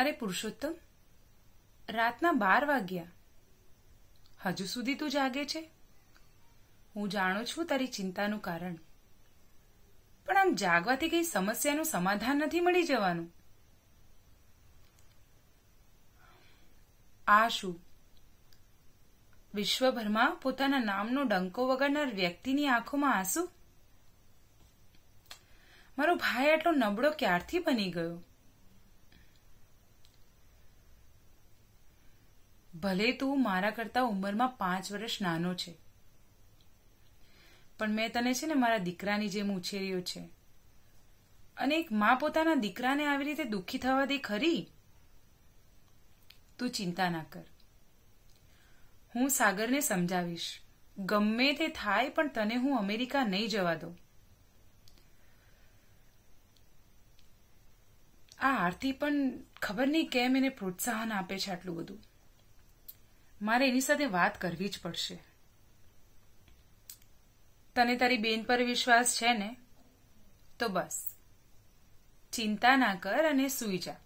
અરે પુરુષોત્તમ રાતના બાર વાગ્યા હજુ સુધી તું જાગે છે હું જાણું છું તારી ચિંતાનું કારણ પણ આમ જાગવાથી કઈ સમસ્યાનું સમાધાન નથી મળી જવાનું આ શું વિશ્વભરમાં પોતાના નામનો ડંકો વગાડનાર વ્યક્તિની આંખોમાં આંસુ મારો ભાઈ આટલો નબળો ક્યારથી બની ગયો ભલે તું મારા કરતા ઉંમરમાં પાંચ વર્ષ નાનો છે પણ મેં તને છે ને મારા દીકરાની જેમ ઉછેર્યો છે અને એક મા પોતાના દીકરાને આવી રીતે દુઃખી થવા દે ખરી તું ચિંતા ના કર હું સાગરને સમજાવીશ ગમે તે થાય પણ તને હું અમેરિકા નહીં જવા દઉં આ આરતી પણ ખબર નહીં કેમ એને પ્રોત્સાહન આપે છે આટલું બધું મારે એની સાથે વાત કરવી જ પડશે તને તારી બેન પર વિશ્વાસ છે ને તો બસ ચિંતા ના કર અને સૂઈ જા